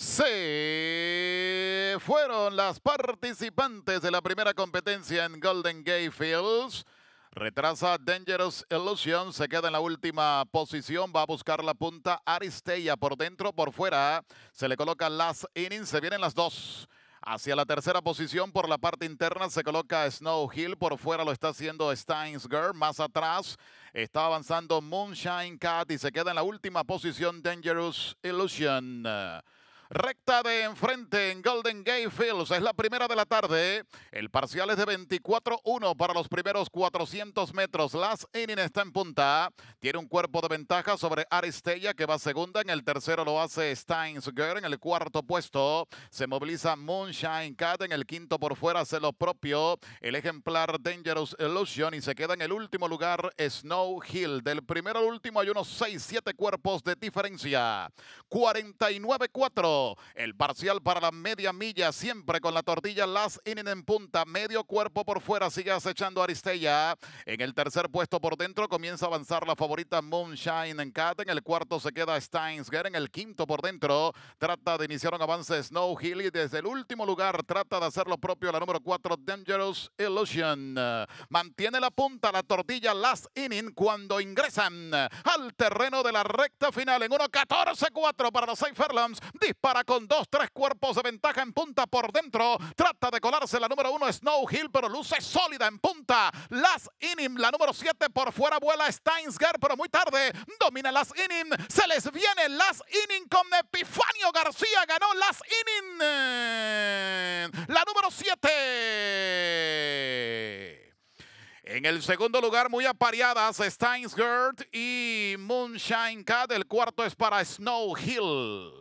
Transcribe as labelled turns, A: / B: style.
A: Se fueron las participantes de la primera competencia en Golden Gate Fields. Retrasa Dangerous Illusion, se queda en la última posición, va a buscar la punta Aristella por dentro, por fuera. Se le coloca las Innings, se vienen las dos. Hacia la tercera posición por la parte interna se coloca Snow Hill, por fuera lo está haciendo Steins Girl, más atrás está avanzando Moonshine Cat y se queda en la última posición Dangerous Illusion. Recta de enfrente en Golden Gate Fields. Es la primera de la tarde. El parcial es de 24-1 para los primeros 400 metros. Las Inning está en punta. Tiene un cuerpo de ventaja sobre Aristella, que va segunda. En el tercero lo hace Steins Girl. En el cuarto puesto se moviliza Moonshine Cat. En el quinto por fuera hace lo propio el ejemplar Dangerous Illusion. Y se queda en el último lugar Snow Hill. Del primero al último hay unos 6-7 cuerpos de diferencia. 49-4. El parcial para la media milla, siempre con la tortilla Last Inning en punta, medio cuerpo por fuera, sigue acechando Aristella. En el tercer puesto por dentro comienza a avanzar la favorita Moonshine en Cat. En el cuarto se queda Steinsger. En el quinto por dentro trata de iniciar un avance Snow Hill y desde el último lugar trata de hacer lo propio la número 4 Dangerous Illusion. Mantiene la punta la tortilla Last Inning cuando ingresan al terreno de la recta final en 14 4 para los 6 Furlongs. Dispara para con dos, tres cuerpos de ventaja en punta por dentro. Trata de colarse la número uno Snow Hill, pero luce sólida en punta. Las Inim, la número siete por fuera vuela Steinsger pero muy tarde domina Las Inim. Se les viene Las inning con Epifanio García. Ganó Las Inning. La número siete. En el segundo lugar, muy apareadas, Steinsgert y Moonshine Cat. El cuarto es para Snow Hill.